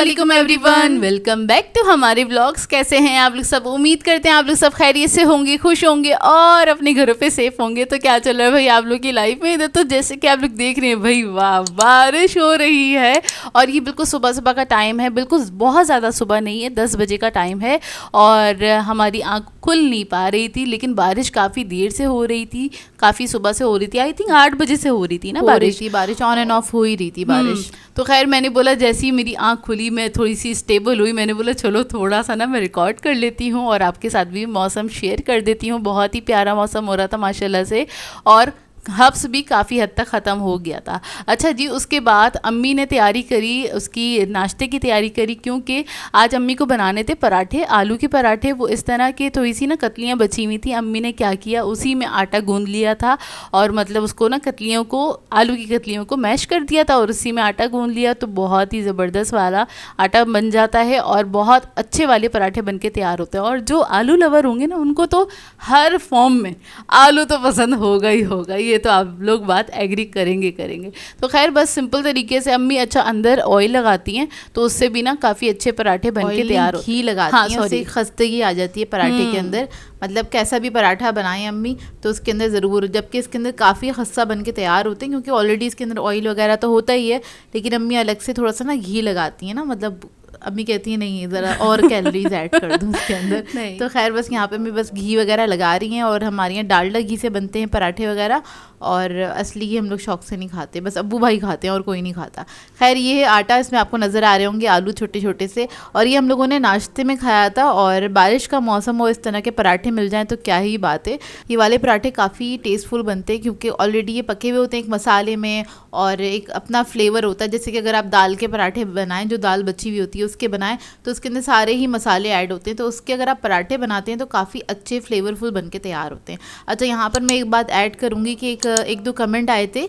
Every everyone welcome back to हमारे blogs कैसे हैं आप लोग सब उम्मीद करते हैं आप लोग सब खैरियत से होंगे खुश होंगे और अपने घरों पे सेफ होंगे तो क्या चल रहा है भाई आप लोग की लाइफ में इधर तो जैसे कि आप लोग देख रहे हैं भाई वाह बारिश हो रही है और ये बिल्कुल सुबह सुबह का टाइम है बिल्कुल बहुत ज़्यादा सुबह नहीं है दस बजे का टाइम है और हमारी आँख खुल नहीं पा रही थी लेकिन बारिश काफ़ी देर से हो रही थी काफ़ी सुबह से हो रही थी आई थिंक आठ बजे से हो रही थी ना बारिश थी बारिश ऑन एंड ऑफ हो ही रही थी बारिश हम्म। तो खैर मैंने बोला जैसे ही मेरी आँख खुली मैं थोड़ी सी स्टेबल हुई मैंने बोला चलो थोड़ा सा ना मैं रिकॉर्ड कर लेती हूँ और आपके साथ भी मौसम शेयर कर देती हूँ बहुत ही प्यारा मौसम हो रहा था माशाला से और हब्स भी काफ़ी हद तक ख़त्म हो गया था अच्छा जी उसके बाद अम्मी ने तैयारी करी उसकी नाश्ते की तैयारी करी क्योंकि आज अम्मी को बनाने थे पराठे आलू के पराठे वो इस तरह के थोड़ी सी ना कतलियाँ बची हुई थी अम्मी ने क्या किया उसी में आटा गूंद लिया था और मतलब उसको ना कतलियों को आलू की कतलियों को मैश कर दिया था और उसी में आटा गूँध लिया तो बहुत ही ज़बरदस्त वाला आटा बन जाता है और बहुत अच्छे वाले पराठे बन के तैयार होते हैं और जो आलू लवर होंगे ना उनको तो हर फॉर्म में आलू तो पसंद होगा ही होगा ये तो आप लोग बात एग्री करेंगे करेंगे तो खैर बस सिंपल तरीके से अम्मी अच्छा अंदर ऑयल लगाती हैं तो उससे भी ना काफ़ी अच्छे पराठे बन के तैयार घी लगाती हाँ, हैं खस्तगी आ जाती है पराठे के हम्म। अंदर मतलब कैसा भी पराठा बनाएं अम्मी तो उसके अंदर ज़रूर जबकि इसके अंदर काफ़ी खस्ता बन के तैयार होते हैं क्योंकि ऑलरेडी इसके अंदर ऑयल वगैरह तो होता ही है लेकिन अम्मी अलग से थोड़ा सा ना घी लगाती हैं ना मतलब अम्मी कहती है नहीं ज़रा और कैलरीज ऐड कर दूँ उसके अंदर तो खैर बस यहाँ पे मैं बस घी वगैरह लगा रही हैं और हमारे यहाँ डालडा घी से बनते हैं पराठे वगैरह और असली घी हम लोग शौक से नहीं खाते बस अबू भाई खाते हैं और कोई नहीं खाता खैर ये आटा इसमें आपको नज़र आ रहे होंगे आलू छोटे छोटे से और ये हम लोगों ने नाश्ते में खाया था और बारिश का मौसम हो इस तरह के पराठे मिल जाएँ तो क्या ही बात है ये वाले पराठे काफ़ी टेस्टफुल बनते हैं क्योंकि ऑलरेडी ये पके हुए होते हैं एक मसाले में और एक अपना फ्लेवर होता है जैसे कि अगर आप दाल के पराठे बनाएं जो दाल बची हुई होती है यूज़ के बनाएं तो उसके अंदर सारे ही मसाले ऐड होते हैं तो उसके अगर आप पराठे बनाते हैं तो काफ़ी अच्छे फ्लेवरफुल बन के तैयार होते हैं अच्छा यहाँ पर मैं एक बात ऐड करूँगी कि एक एक दो कमेंट आए थे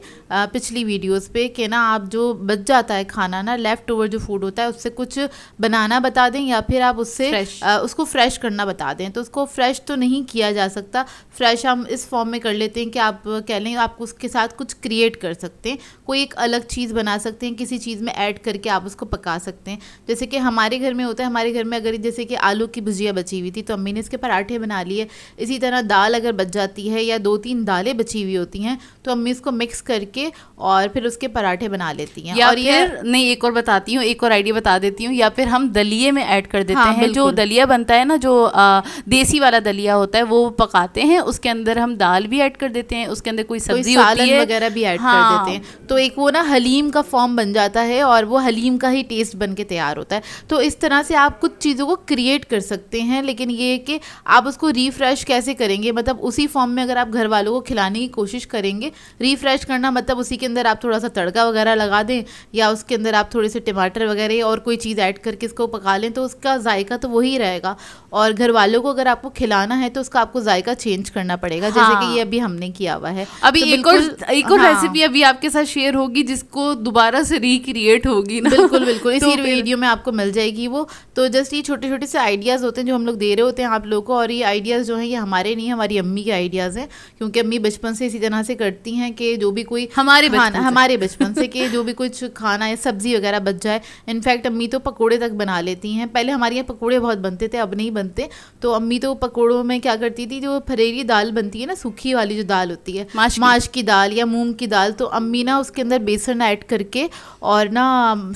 पिछली वीडियोस पे कि ना आप जो बच जाता है खाना ना लेफ़्ट ओवर जो फूड होता है उससे कुछ बनाना बता दें या फिर आप उससे आ, उसको फ्रेश करना बता दें तो उसको फ्रेश तो नहीं किया जा सकता फ्रेश हम इस फॉर्म में कर लेते हैं कि आप कह लें आप उसके साथ कुछ क्रिएट कर सकते हैं कोई एक अलग चीज़ बना सकते हैं किसी चीज़ में ऐड करके आप उसको पका सकते हैं जैसे कि हमारे घर में होता है हमारे घर में अगर जैसे कि आलू की भुजिया बची हुई थी तो अम्मी ने इसके पराठे बना लिए इसी तरह दाल अगर बच जाती है या दो तीन दालें बची हुई होती हैं तो अम्मी इसको मिक्स करके और फिर उसके पराठे बना लेती हैं या और ये नहीं एक और बताती हूँ एक और आइडिया बता देती हूँ या फिर हम दलिए में ऐड कर देते हाँ, हैं जो दलिया बनता है ना जो आ, देसी वाला दलिया होता है वो पकाते हैं उसके अंदर हम दाल भी ऐड कर देते हैं उसके अंदर कोई सब्जी वगैरह भी ऐड कर हाँ। देते हैं तो एक वो ना हलीम का फॉर्म बन जाता है और वो हलीम का ही टेस्ट बन के तैयार होता है है तो इस तरह से आप कुछ चीज़ों को क्रिएट कर सकते हैं लेकिन ये है कि आप उसको रिफ्रेश कैसे करेंगे मतलब उसी फॉर्म में अगर आप घर वालों को खिलाने की कोशिश करेंगे रिफ्रेश करना मतलब उसी के अंदर आप थोड़ा सा तड़का वगैरह लगा दें या उसके अंदर आप थोड़े से टमाटर वगैरह और कोई चीज़ ऐड करके इसको पका लें तो उसका जायका तो वही रहेगा और घर वालों को अगर आपको खिलाना है तो उसका आपको जायका चेंज करना पड़ेगा हाँ। जैसे कि ये हाँ। अभी हमने किया हुआ है अभी तो एक और एक और हाँ। रेसिपी अभी आपके साथ शेयर होगी जिसको दोबारा से रिक्रिएट होगी ना बिल्कुल बिल्कुल इसी वीडियो तो में आपको आपको मिल जाएगी वो तो जस्ट ये छोटे छोटे से आइडियाज़ होते हैं जो हम लोग दे रहे होते हैं आप लोगों को और ये आइडियाज़ जो हैं ये हमारे नहीं हमारी अम्मी के आइडियाज़ हैं क्योंकि अम्मी बचपन से इसी तरह से करती हैं कि जो भी कोई हमारे खाना हमारे बचपन से कि जो भी कुछ खाना या सब्ज़ी वगैरह बच जाए इनफैक्ट अम्मी तो पकौड़े तक बना लेती हैं पहले हमारे यहाँ पकौड़े बहुत बनते थे अब नहीं बनते तो अम्मी तो पकौड़ों में क्या करती थी जो फरेरी दाल बनती है ना सूखी वाली जो दाल होती है माश की दाल या मूंग की दाल तो अम्मी ना उसके अंदर बेसन ऐड करके और ना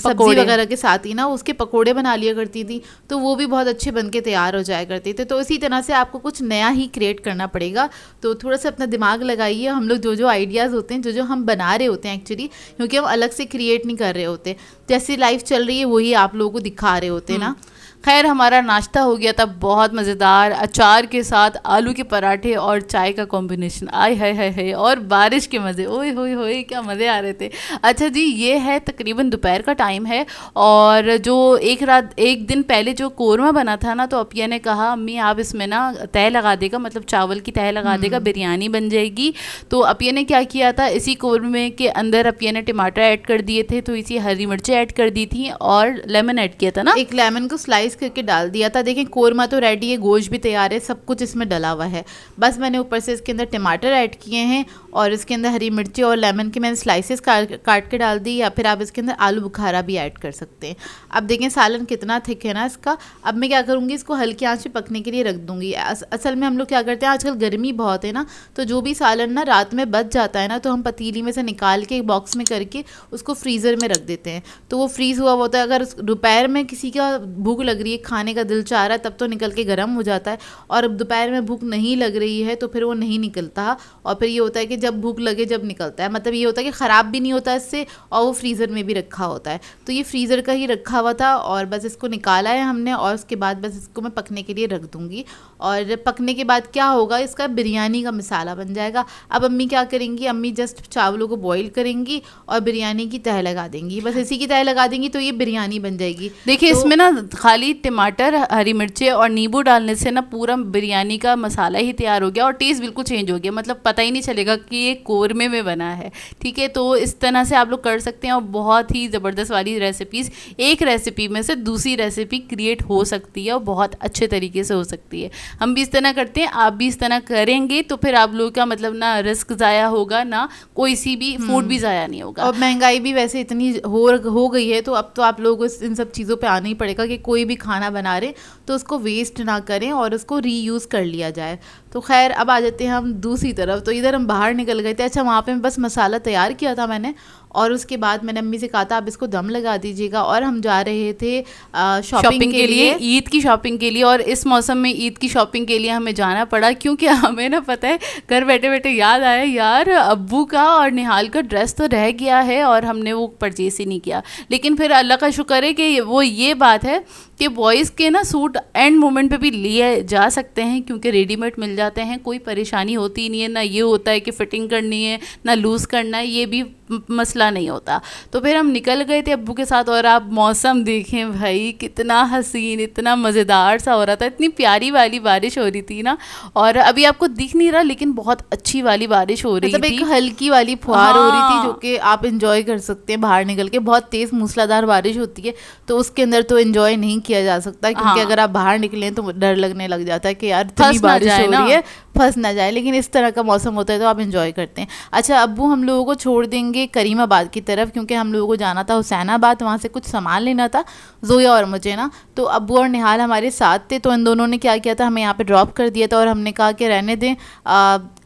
सब्जी वगैरह के साथ ही ना उसके पकोड़े बना लिया करती थी तो वो भी बहुत अच्छे बन के तैयार हो जाया करते थे तो इसी तरह से आपको कुछ नया ही क्रिएट करना पड़ेगा तो थोड़ा सा अपना दिमाग लगाइए हम लोग जो जो आइडियाज़ होते हैं जो जो हम बना रहे होते हैं एक्चुअली क्योंकि हम अलग से क्रिएट नहीं कर रहे होते जैसी लाइफ चल रही है वही आप लोगों को दिखा रहे होते हैं हम्म। ना खैर हमारा नाश्ता हो गया था बहुत मज़ेदार अचार के साथ आलू के पराठे और चाय का कॉम्बिनेशन आए हाय हाय हाय और बारिश के मज़े ओए होए होए क्या मज़े आ रहे थे अच्छा जी ये है तकरीबन दोपहर का टाइम है और जो एक रात एक दिन पहले जो कोरमा बना था ना तो अपिया ने कहा अम्मी आप इसमें ना तय लगा देगा मतलब चावल की तय लगा देगा हम्म। बिरयानी बन जाएगी तो अपिया ने क्या किया था इसी कोरमे के अंदर अपिया ने टमाटर ऐड कर दिए थे तो इसी हरी मिर्चें ऐड कर दी थी और लेमन ऐड किया था ना एक लेमन को स्लाइस करके डाल दिया था देखें कोरमा तो रेडी है गोश्त भी तैयार है सब कुछ इसमें डला हुआ है बस मैंने ऊपर से इसके अंदर टमाटर ऐड किए हैं और इसके अंदर हरी मिर्ची और लेमन के मैंने स्लाइसेस काट के डाल दी या फिर आप इसके अंदर आलू बुखारा भी ऐड कर सकते हैं अब देखें सालन कितना थिक है ना इसका अब मैं क्या करूँगी इसको हल्की आँच पर पकने के लिए रख दूँगी असल में हम लोग क्या करते हैं आजकल गर्मी बहुत है ना तो जो भी सालन ना रात में बच जाता है ना तो हम पतीली में से निकाल के बॉक्स में करके उसको फ्रीज़र में रख देते हैं तो वो फ्रीज़ हुआ होता है अगर दोपहर में किसी का भूख लग लग रही है खाने का दिल चाह रहा है तब तो निकल के गर्म हो जाता है और अब दोपहर में भूख नहीं लग रही है तो फिर वो नहीं निकलता और फिर ये होता है कि जब भूख लगे जब निकलता है मतलब ये होता है कि ख़राब भी नहीं होता इससे और वो फ्रीज़र में भी रखा होता है तो ये फ्रीज़र का ही रखा हुआ था और बस इसको निकाला है हमने और उसके बाद बस इसको मैं पकने के लिए रख दूँगी और पकने के बाद क्या होगा इसका बिरयानी का मसाला बन जाएगा अब अम्मी क्या करेंगी अम्मी जस्ट चावलों को बॉईल करेंगी और बिरयानी की तह लगा देंगी बस इसी की तह लगा देंगी तो ये बिरयानी बन जाएगी देखिए तो, इसमें ना खाली खाली टमाटर हरी मिर्चें और नींबू डालने से ना पूरा बिरयानी का मसाला ही तैयार हो गया और टेस्ट बिल्कुल चेंज हो गया मतलब पता ही नहीं चलेगा कि ये कोरमे में बना है ठीक है तो इस तरह से आप लोग कर सकते हैं और बहुत ही ज़बरदस्त वाली रेसिपीज़ एक रेसिपी में से दूसरी रेसिपी क्रिएट हो सकती है और बहुत अच्छे तरीके से हो सकती है हम भी इस तरह करते हैं आप भी इस तरह करेंगे तो फिर आप लोगों का मतलब ना रिस्क ज़ाया होगा ना कोई सी भी फूड हम्म। भी ज़ाया नहीं होगा और महंगाई भी वैसे इतनी हो हो गई है तो अब तो आप लोगों को इन सब चीज़ों पर आना ही पड़ेगा कि कोई भी खाना बना रहे हैं तो उसको वेस्ट ना करें और उसको रीयूज़ कर लिया जाए तो खैर अब आ जाते हैं हम दूसरी तरफ तो इधर हम बाहर निकल गए थे अच्छा वहाँ पे बस मसाला तैयार किया था मैंने और उसके बाद मैंने अम्मी से कहा था आप इसको दम लगा दीजिएगा और हम जा रहे थे शॉपिंग के, के लिए ईद की शॉपिंग के लिए और इस मौसम में ईद की शॉपिंग के लिए हमें जाना पड़ा क्योंकि हमें ना पता है घर बैठे बैठे याद आया यार अबू का और निहाल का ड्रेस तो रह गया है और हमने वो परचेस ही नहीं किया लेकिन फिर अल्लाह का शुक्र है कि वो ये बात है कि बॉयज़ के ना सूट एंड मोमेंट पे भी लिए जा सकते हैं क्योंकि रेडीमेड मिल जाते हैं कोई परेशानी होती ही नहीं है ना ये होता है कि फ़िटिंग करनी है ना लूज़ करना है ये भी मसला नहीं होता तो फिर हम निकल गए थे अबू के साथ और आप मौसम देखें भाई कितना हसीन इतना मज़ेदार सा हो रहा था इतनी प्यारी वाली बारिश हो रही थी ना और अभी आपको दिख नहीं रहा लेकिन बहुत अच्छी वाली बारिश हो रही मतलब थी एक हल्की वाली फुहार हाँ। हो रही थी हाँ। जो कि आप इंजॉय कर सकते हैं बाहर निकल के बहुत तेज़ मूसलाधार बारिश होती है तो उसके अंदर तो इन्जॉय नहीं किया जा सकता है क्योंकि हाँ। अगर आप बाहर निकले तो डर लगने लग जाता है कि यार इतनी बारिश हो रही है फंस ना जाए लेकिन इस तरह का मौसम होता है तो आप इंजॉय करते हैं अच्छा अबू हम लोगों को छोड़ देंगे करीमाबाद की तरफ क्योंकि हम लोगों को जाना था हुसैनाबाद वहाँ से कुछ सामान लेना था जोया और मुझे ना तो अबू और निहाल हमारे साथ थे तो इन दोनों ने क्या किया था हमें यहाँ पर ड्रॉप कर दिया था और हमने कहा कि रहने दें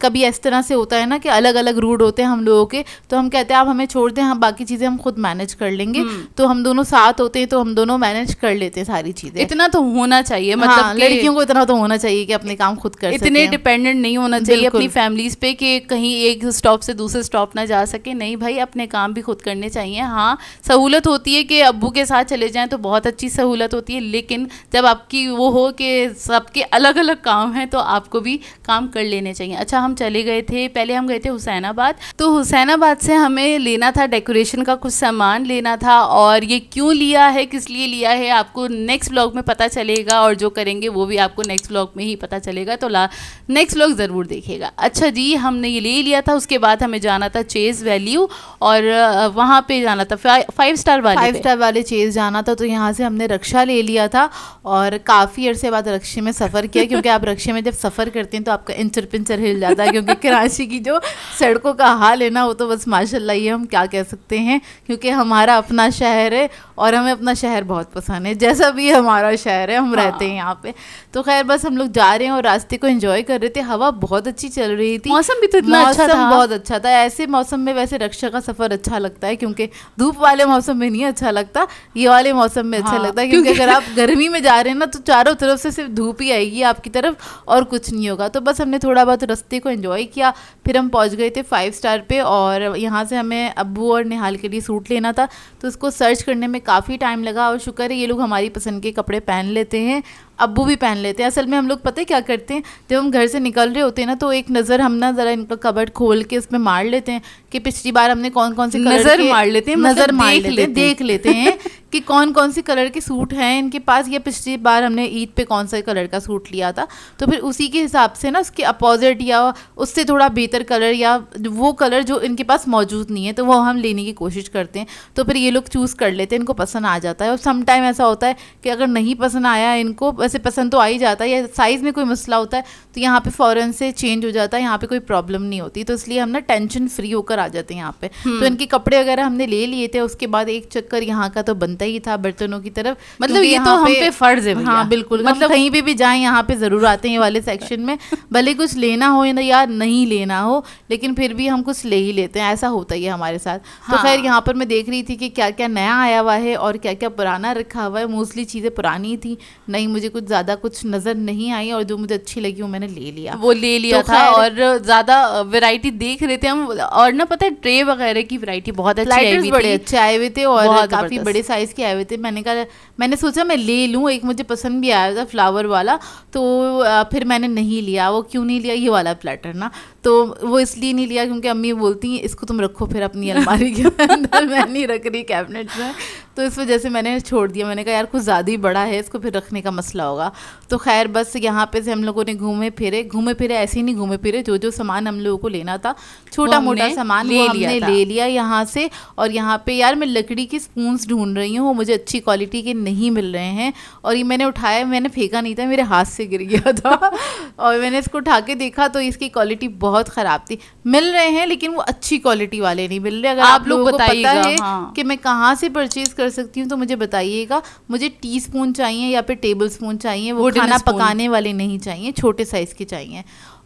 कभी इस तरह से होता है ना कि अलग अलग रूट होते हैं हम लोगों के तो हम कहते हैं आप हमें छोड़ दें हम बाकी चीज़ें हम खुद मैनेज कर लेंगे हम्म। तो हम दोनों साथ होते हैं तो हम दोनों मैनेज कर लेते हैं सारी चीज़ें इतना तो होना चाहिए मतलब हाँ, लड़कियों को इतना तो होना चाहिए कि अपने काम खुद कर इतने डिपेंड डिपेंडेंट नहीं होना चाहिए अपनी फैमिलीज पे कि कहीं एक स्टॉप से दूसरे स्टॉप ना जा सके नहीं भाई अपने काम भी खुद करने चाहिए हाँ सहूलत होती है कि अबू के साथ चले जाएँ तो बहुत अच्छी सहूलत होती है लेकिन जब आपकी वो हो कि सबके अलग अलग काम हैं तो आपको भी काम कर लेने चाहिए अच्छा हम चले गए थे पहले हम गए थे हुसैनाबाद तो हुसैनाबाद से हमें लेना था डेकोरेशन का कुछ सामान लेना था और ये क्यों लिया है किस लिए लिया है आपको नेक्स्ट ब्लॉग में पता चलेगा और जो करेंगे वो भी आपको नेक्स्ट ब्लॉग में ही पता चलेगा तो ला नेक्स्ट नेक्स्ट लोग ज़रूर देखेगा अच्छा जी हमने ये ले लिया था उसके बाद हमें जाना था चेज़ वैल्यू और वहाँ पे जाना था फाइव स्टार वाले फाइव स्टार वाले चेज़ जाना था तो यहाँ से हमने रक्षा ले लिया था और काफ़ी अरसे बाद रक्षे में सफ़र किया क्योंकि आप रक्षे में जब सफ़र करते हैं तो आपका इंचर पिंचर हिल जाता है क्योंकि कराची की जो सड़कों का हाल है ना वो तो बस माशाला ये हम क्या कह सकते हैं क्योंकि हमारा अपना शहर है और हमें अपना शहर बहुत पसंद है जैसा भी हमारा शहर है हम हाँ। रहते हैं हाँ। यहाँ पे तो खैर बस हम लोग जा रहे हैं और रास्ते को एंजॉय कर रहे थे हवा बहुत अच्छी चल रही थी मौसम भी तो इतना अच्छा था बहुत अच्छा था ऐसे मौसम में वैसे रक्षा का सफ़र अच्छा लगता है क्योंकि धूप वाले मौसम में नहीं अच्छा लगता ये वाले मौसम में अच्छा हाँ, लगता है क्योंकि अगर आप गर्मी में जा रहे हैं ना तो चारों तरफ से सिर्फ धूप ही आएगी आपकी तरफ और कुछ नहीं होगा तो बस हमने थोड़ा बहुत रास्ते को एंजॉय किया फिर हम पहुँच गए थे फाइव स्टार पे और यहाँ से हमें अबू और निहाल के लिए सूट लेना था तो उसको सर्च करने में काफ़ी टाइम लगा और शुक्र है ये लोग हमारी पसंद के कपड़े पहन लेते हैं अबू भी पहन लेते हैं असल में हम लोग पता है क्या करते हैं जब हम घर से निकल रहे होते हैं ना तो एक नज़र हम ना ज़रा इनका कबर्ड खोल के उसमें मार लेते हैं कि पिछली बार हमने कौन कौन से नज़र मार लेते हैं मतलब नज़र मार लेते हैं देख लेते हैं कि कौन कौन से कलर के सूट हैं इनके पास या पिछली बार हमने ईद पे कौन सा कलर का सूट लिया था तो फिर उसी के हिसाब से ना उसके अपोजिट या उससे थोड़ा बेहतर कलर या वो कलर जो इनके पास मौजूद नहीं है तो वो हम लेने की कोशिश करते हैं तो फिर ये लोग चूज़ कर लेते हैं इनको पसंद आ जाता है और समटाइम ऐसा होता है कि अगर नहीं पसंद आया इनको से पसंद तो आ ही जाता है या साइज़ में कोई मसला होता है तो यहाँ पे फ़ौरन से चेंज हो जाता है यहाँ पे कोई प्रॉब्लम नहीं होती तो इसलिए हम ना टेंशन फ्री होकर आ जाते हैं यहाँ पे हम्म। तो इनके कपड़े वगैरह हमने ले लिए थे उसके बाद एक चक्कर यहाँ का तो बनता ही था बर्तनों की तरफ मतलब ये तो हम पे फर्ज है हाँ बिल्कुल मतलब कहीं पर भी जाएँ यहाँ पे ज़रूर आते हैं ये वाले सेक्शन में भले कुछ लेना हो या नहीं लेना हो लेकिन फिर भी हम कुछ ले ही लेते हैं ऐसा होता ही है हमारे साथ तो हाँ। खैर यहाँ पर मैं देख रही थी कि क्या क्या नया आया हुआ है और क्या क्या पुराना रखा हुआ है मोस्टली चीज़ें पुरानी थी नहीं मुझे मुझे कुछ ज़्यादा कुछ नज़र नहीं आई और जो मुझे अच्छी लगी वो मैंने ले लिया वो ले लिया तो था और ज़्यादा वेराइटी देख रहे थे हम और ना पता है ट्रे वगैरह की वेरायटी बहुत अच्छी बड़े अच्छे आए हुए थे और काफ़ी बड़े साइज़ के आए हुए थे मैंने कहा मैंने सोचा मैं ले लूँ एक मुझे पसंद भी आया था फ्लावर वाला तो फिर मैंने नहीं लिया वो क्यों नहीं लिया ये वाला प्लेटर ना तो वो इसलिए नहीं लिया क्योंकि अम्मी बोलती हैं इसको तुम रखो फिर अपनी अलमारी के अंदर मैं नहीं रख रही कैबिनेट में तो इस वजह से मैंने छोड़ दिया मैंने कहा यार कुछ ज़्यादा ही बड़ा है इसको फिर रखने का मसला होगा तो खैर बस यहाँ पे से हम लोगों ने घूमे फिरे घूमे फिरे ऐसे ही नहीं घूमे फिरे जो जो सामान हम लोगों को लेना था छोटा मोटा सामान ले लिया ले लिया यहाँ से और यहाँ पे यार मैं लकड़ी की स्पून ढूंढ रही हूँ वो मुझे अच्छी क्वालिटी के नहीं मिल रहे हैं और ये मैंने उठाया मैंने फेंका नहीं था मेरे हाथ से गिर गया था और मैंने इसको उठा के देखा तो इसकी क्वालिटी बहुत ख़राब थी मिल रहे हैं लेकिन वो अच्छी क्वालिटी वाले नहीं मिल रहे अगर आप लोग बताइए हाँ। कि मैं कहाँ से परचेज़ कर सकती हूँ तो मुझे बताइएगा मुझे टी स्पून चाहिए या फिर टेबल स्पून चाहिए वो खाना पकाने वाले नहीं चाहिए छोटे साइज़ के चाहिए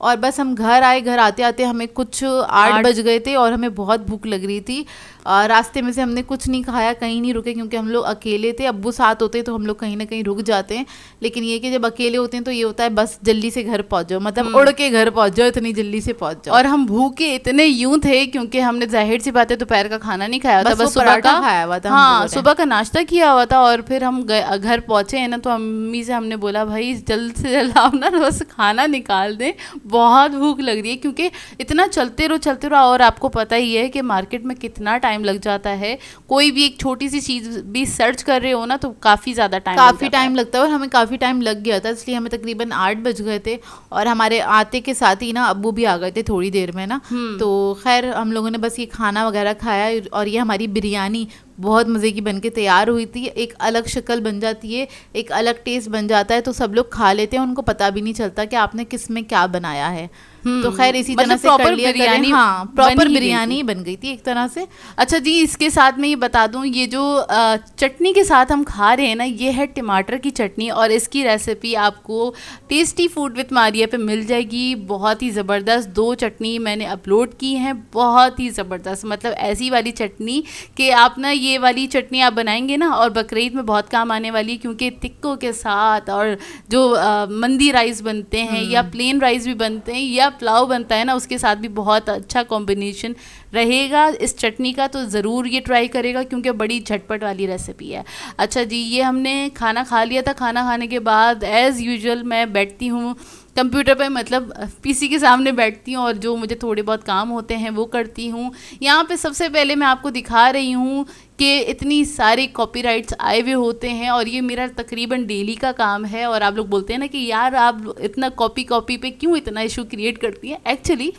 और बस हम घर आए घर आते आते हमें कुछ आठ बज गए थे और हमें बहुत भूख लग रही थी रास्ते में से हमने कुछ नहीं खाया कहीं नहीं रुके क्योंकि हम लोग अकेले थे अबू साथ होते तो हम लोग कहीं ना कहीं रुक जाते हैं लेकिन ये कि जब अकेले होते हैं तो ये होता है बस जल्दी से घर पहुँच जाओ मतलब हम्म। उड़ के घर पहुँच जाओ इतनी जल्दी से पहुँच जाओ और हम भूखे इतने यूं थे क्योंकि हमने जाहिर सी बात है दोपहर का खाना नहीं खाया था बस सुबह का खाया हुआ था हाँ सुबह का नाश्ता किया हुआ था और फिर हम घर पहुँचे हैं ना तो अम्मी से हमने बोला भाई जल्द से जल्द आओ ना बस खाना निकाल दें बहुत भूख लग रही है क्योंकि इतना चलते रहो चलते रहो और आपको पता ही है कि मार्केट में कितना टाइम टाइम लग जाता है कोई भी एक छोटी सी चीज़ भी सर्च कर रहे हो ना तो काफ़ी ज़्यादा टाइम काफ़ी टाइम लगता है और हमें काफ़ी टाइम लग गया था इसलिए हमें तकरीबन आठ बज गए थे और हमारे आते के साथ ही ना अबू भी आ गए थे थोड़ी देर में ना हम्म। तो खैर हम लोगों ने बस ये खाना वगैरह खाया और ये हमारी बिरयानी बहुत मज़े की बन के तैयार हुई थी एक अलग शक्ल बन जाती है एक अलग टेस्ट बन जाता है तो सब लोग खा लेते हैं उनको पता भी नहीं चलता कि आपने किस में क्या बनाया है हम्म, तो खैर इसी मतलब तरह से प्रॉपर बिरयानी हाँ प्रॉपर बिरयानी बन गई थी एक तरह से अच्छा जी इसके साथ मैं ये बता दूँ ये जो चटनी के साथ हम खा रहे हैं ना ये है टमाटर की चटनी और इसकी रेसिपी आपको टेस्टी फूड विथ मारिया पे मिल जाएगी बहुत ही ज़बरदस्त दो चटनी मैंने अपलोड की हैं बहुत ही ज़बरदस्त मतलब ऐसी वाली चटनी कि आप ना ये वाली चटनी आप बनाएंगे ना और बकरीद में बहुत काम आने वाली है क्योंकि तिक्कों के साथ और जो आ, मंदी राइस बनते हैं या हम्म। प्लेन राइस भी बनते हैं या पुलाव बनता है ना उसके साथ भी बहुत अच्छा कॉम्बिनेशन रहेगा इस चटनी का तो ज़रूर ये ट्राई करेगा क्योंकि बड़ी झटपट वाली रेसिपी है अच्छा जी ये हमने खाना खा लिया था खाना खाने के बाद एज़ यूजल मैं बैठती हूँ कंप्यूटर पे मतलब पीसी के सामने बैठती हूँ और जो मुझे थोड़े बहुत काम होते हैं वो करती हूँ यहाँ पे सबसे पहले मैं आपको दिखा रही हूँ कि इतनी सारे कॉपीराइट्स आए हुए होते हैं और ये मेरा तकरीबन डेली का काम है और आप लोग बोलते हैं ना कि यार आप इतना कॉपी कॉपी पे क्यों इतना इशू क्रिएट करती हैं एक्चुअली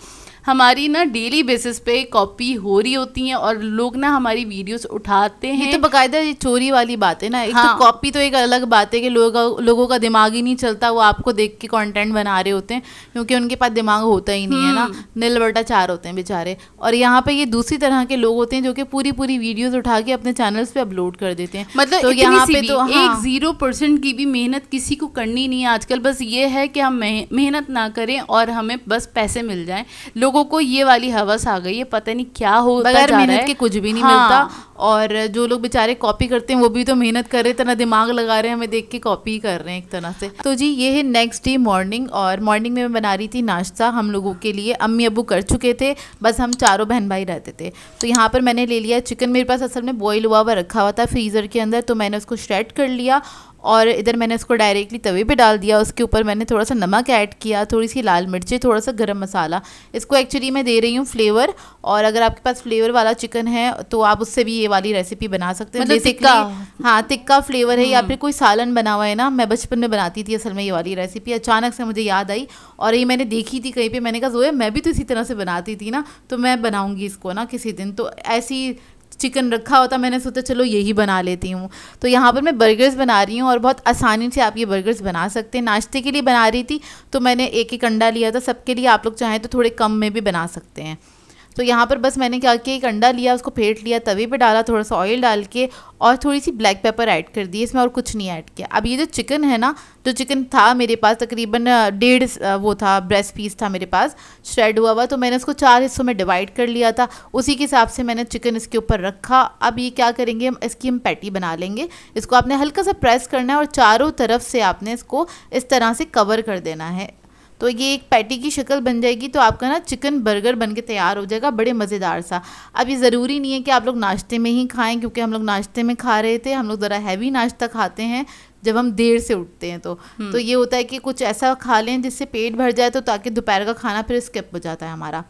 हमारी ना डेली बेसिस पे कॉपी हो रही होती है और लोग ना हमारी वीडियोस उठाते तो हैं तो बकायदा ये चोरी वाली बात है ना एक तो हाँ। तो कॉपी तो एक अलग बात है कि लोग लोगों का दिमाग ही नहीं चलता वो आपको देख के कंटेंट बना रहे होते हैं क्योंकि उनके पास दिमाग होता ही नहीं है ना हम्म। नील बटा चार होते हैं बेचारे और यहाँ पे ये दूसरी तरह के लोग होते हैं जो कि पूरी पूरी वीडियोज़ उठा के अपने चैनल्स पे अपलोड कर देते हैं मतलब तो यहाँ पे तो एक जीरो हाँ। परसेंट की भी मेहनत किसी को करनी नहीं है आजकल बस ये है कि हम मेहनत ना करें और हमें बस पैसे मिल जाए लोग लोगों को ये वाली हवस आ गई है पता नहीं क्या हो बगैर मेहनत के कुछ भी नहीं हाँ। मिलता और जो लोग बेचारे कॉपी करते हैं वो भी तो मेहनत कर रहे हैं इतना दिमाग लगा रहे हैं हमें देख के कॉपी कर रहे हैं एक तरह से तो जी ये है नेक्स्ट डे मॉर्निंग और मॉर्निंग में मैं बना रही थी नाश्ता हम लोगों के लिए अम्मी अबू कर चुके थे बस हम चारों बहन भाई रहते थे तो यहाँ पर मैंने ले लिया चिकन मेरे पास असल में बॉयल हुआ हुआ रखा हुआ था फ्रीज़र के अंदर तो मैंने उसको श्रेड कर लिया और इधर मैंने उसको डायरेक्टली तवे पे डाल दिया उसके ऊपर मैंने थोड़ा सा नमक ऐड किया थोड़ी सी लाल मिर्ची थोड़ा सा गर्म मसाला इसको एक्चुअली मैं दे रही हूँ फ्लेवर और अगर आपके पास फ्लेवर वाला चिकन है तो आप उससे भी ये वाली रेसिपी बना सकते हैं मतलब टिक्का हाँ टिक्का फ्लेवर है या हम्म। फिर कोई सालन बना हुआ है ना मैं बचपन में बनाती थी असल में ये वाली रेसिपी अचानक से मुझे याद आई और ये मैंने देखी थी कहीं पर मैंने कहा जो मैं भी तो इसी तरह से बनाती थी ना तो मैं बनाऊँगी इसको ना किसी दिन तो ऐसी चिकन रखा होता मैंने सोचा चलो यही बना लेती हूँ तो यहाँ पर मैं बर्गर्स बना रही हूँ और बहुत आसानी से आप ये बर्गर्स बना सकते हैं नाश्ते के लिए बना रही थी तो मैंने एक एक अंडा लिया था सबके लिए आप लोग चाहें तो थोड़े कम में भी बना सकते हैं तो यहाँ पर बस मैंने क्या किया एक अंडा लिया उसको फेंट लिया तवे पे डाला थोड़ा सा ऑयल डाल के और थोड़ी सी ब्लैक पेपर ऐड कर दी इसमें और कुछ नहीं ऐड किया अब ये जो चिकन है ना जो चिकन था मेरे पास तकरीबन डेढ़ वो था ब्रेस्ट पीस था मेरे पास श्रेड हुआ हुआ तो मैंने उसको चार हिस्सों में डिवाइड कर लिया था उसी के हिसाब से मैंने चिकन इसके ऊपर रखा अब ये क्या करेंगे हम इसकी हम पैटी बना लेंगे इसको आपने हल्का सा प्रेस करना है और चारों तरफ से आपने इसको इस तरह से कवर कर देना है तो ये एक पैटी की शक्ल बन जाएगी तो आपका ना चिकन बर्गर बन के तैयार हो जाएगा बड़े मज़ेदार सा अब ये ज़रूरी नहीं है कि आप लोग नाश्ते में ही खाएं क्योंकि हम लोग नाश्ते में खा रहे थे हम लोग ज़रा हैवी नाश्ता खाते हैं जब हम देर से उठते हैं तो हम्म। तो ये होता है कि कुछ ऐसा खा लें जिससे पेट भर जाए तो ताकि दोपहर का खाना फिर स्किप हो जाता है हमारा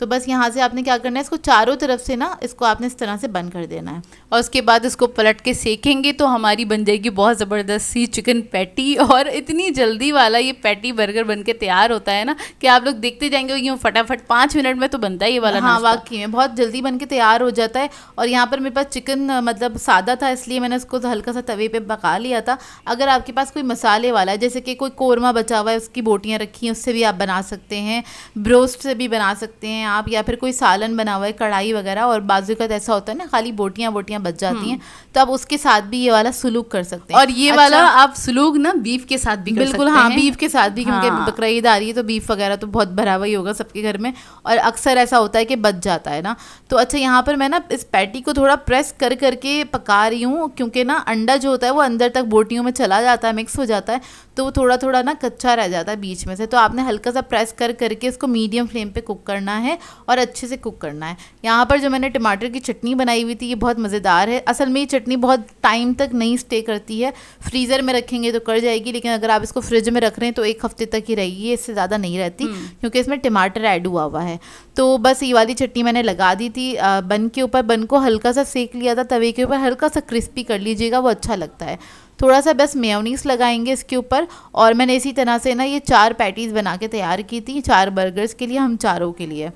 तो बस यहाँ से आपने क्या करना है इसको चारों तरफ से ना इसको आपने इस तरह से बंद कर देना है और उसके बाद इसको पलट के सेकेंगे तो हमारी बन जाएगी बहुत ज़बरदस्त सी चिकन पैटी और इतनी जल्दी वाला ये पैटी बर्गर बन के तैयार होता है ना कि आप लोग देखते जाएंगे यूँ फटाफट पाँच मिनट में तो बनता है ये वाला हाँ वाकई में बहुत जल्दी बन के तैयार हो जाता है और यहाँ पर मेरे पास चिकन मतलब सादा था इसलिए मैंने उसको हल्का सा तवे पर पका लिया था अगर आपके पास कोई मसाले वाला है जैसे कि कोई कोरमा बचा हुआ है उसकी बोटियाँ रखी हैं उससे भी आप बना सकते हैं ब्रोस्ट से भी बना सकते हैं हैं आप या फिर कोई सालन बना हुआ है कढ़ाई वगैरह और बाजू का ऐसा होता है ना खाली बोटियाँ बोटियाँ बच जाती हैं हम्म। तो आप उसके साथ भी ये वाला सुलूक कर सकते हैं और ये वाला अच्छा। आप सुलूक ना बीफ के साथ भी बिल्कुल हाँ बीफ के साथ भी क्योंकि हाँ। बकर ईद आ रही है तो बीफ वगैरह तो बहुत भरा हुआ ही होगा सबके घर में और अक्सर ऐसा होता है कि बच जाता है ना तो अच्छा यहाँ पर मैं ना इस पैटी को थोड़ा प्रेस कर करके पका रही हूँ क्योंकि ना अंडा जो होता है वो अंदर तक बोटियों में चला जाता है मिक्स हो जाता है तो वो थोड़ा थोड़ा ना कच्चा रह जाता है बीच में से तो आपने हल्का सा प्रेस कर करके इसको मीडियम फ्लेम पे कुक करना है है और अच्छे से कुक करना है यहाँ पर जो मैंने टमाटर की चटनी बनाई हुई थी ये बहुत मज़ेदार है असल में ये चटनी बहुत टाइम तक नहीं स्टे करती है फ्रीज़र में रखेंगे तो कर जाएगी लेकिन अगर आप इसको फ्रिज में रख रहे हैं तो एक हफ्ते तक ही रहेगी इससे ज़्यादा नहीं रहती हम्म। क्योंकि इसमें टमाटर ऐड हुआ हुआ है तो बस ये वाली चटनी मैंने लगा दी थी बन के ऊपर बन को हल्का सा सेक लिया था तवे के ऊपर हल्का सा क्रिस्पी कर लीजिएगा वो अच्छा लगता है थोड़ा सा बस मेयोनीस लगाएंगे इसके ऊपर और मैंने इसी तरह से ना ये चार पैटीज़ बना के तैयार की थी चार बर्गर्स के लिए हम चारों के लिए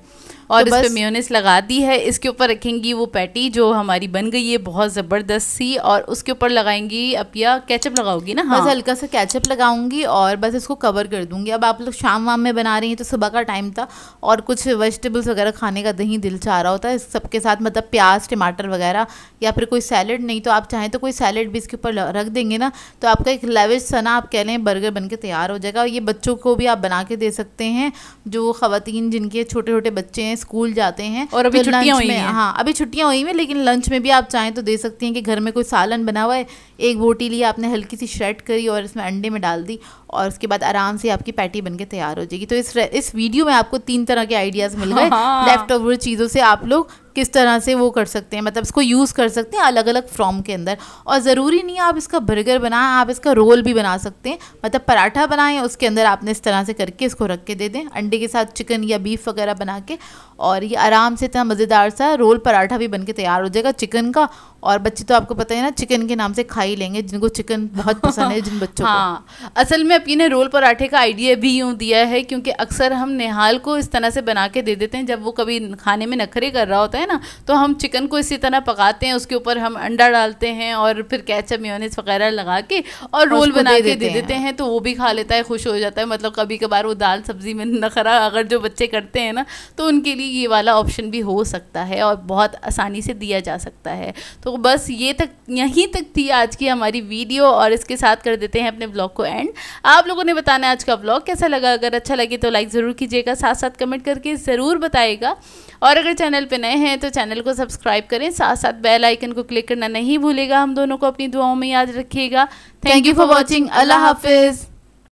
और तो इस पे मेयोनेस लगा दी है इसके ऊपर रखेंगी वो पैटी जो हमारी बन गई है बहुत ज़बरदस्त सी और उसके ऊपर लगाएंगी अपिया कैचअप लगाओगी ना हाँ। बस हल्का सा कैचअप लगाऊंगी और बस इसको कवर कर दूंगी अब आप लोग शाम वाम में बना रही हैं तो सुबह का टाइम था और कुछ वेजिटेबल्स वगैरह खाने का दही दिल चाह रहा होता है सबके साथ मतलब प्याज टमाटर वगैरह या फिर कोई सैलड नहीं तो आप चाहें तो कोई सैलड भी इसके ऊपर रख देंगे ना तो आपका एक लेवेज सना आप कह लें बर्गर बन के तैयार हो जाएगा ये बच्चों को भी आप बना के दे सकते हैं जो खातन जिनके छोटे छोटे बच्चे हैं हैं स्कूल जाते हैं और अभी तो छुट्टियां हुई हैं हाँ अभी छुट्टियां हुई हैं लेकिन लंच में भी आप चाहें तो दे सकती हैं कि घर में कोई सालन बना हुआ है एक बोटी ली आपने हल्की सी श्रेड करी और इसमें अंडे में डाल दी और उसके बाद आराम से आपकी पैटी बन तैयार हो जाएगी तो इस इस वीडियो में आपको तीन तरह के आइडियाज़ मिल गए लेफ्ट ओवर चीज़ों से आप लोग किस तरह से वो कर सकते हैं मतलब इसको यूज़ कर सकते हैं अलग अलग फॉर्म के अंदर और ज़रूरी नहीं है आप इसका बर्गर बनाएं आप इसका रोल भी बना सकते हैं मतलब पराठा बनाएं उसके अंदर आपने इस तरह से करके इसको रख के दे दें अंडे के साथ चिकन या बीफ वगैरह बना के और ये आराम से इतना मज़ेदार सा रोल पराठा भी बन के तैयार हो जाएगा चिकन का और बच्चे तो आपको पता है ना चिकन के नाम से खा ही लेंगे जिनको चिकन बहुत पसंद है जिन बच्चों हाँ को। असल में अपी ने रोल पराठे का आइडिया भी यूँ दिया है क्योंकि अक्सर हम निहाल को इस तरह से बना के दे देते हैं जब वो कभी खाने में नखरे कर रहा होता है ना तो हम चिकन को इसी तरह पकाते हैं उसके ऊपर हम अंडा डालते हैं और फिर कैचअप मेयोनीस वगैरह लगा के और रोल बना के दे देते हैं तो वो भी खा लेता है खुश हो जाता है मतलब कभी कभार वो दाल सब्जी में नखरा अगर जो बच्चे करते हैं ना तो उनके लिए ये वाला ऑप्शन भी हो सकता है और बहुत आसानी से दिया जा सकता है तो बस ये तक यहीं तक थी आज की हमारी वीडियो और इसके साथ कर देते हैं अपने ब्लॉग को एंड आप लोगों ने बताना आज का ब्लॉग कैसा लगा अगर अच्छा लगे तो लाइक ज़रूर कीजिएगा साथ साथ कमेंट करके ज़रूर बताएगा और अगर चैनल पर नए हैं तो चैनल को सब्सक्राइब करें साथ साथ बेल आइकन को क्लिक करना नहीं भूलेगा हम दोनों को अपनी दुआओं में याद रखिएगा थैंक यू फॉर वॉचिंग अल्लाह हाफिज़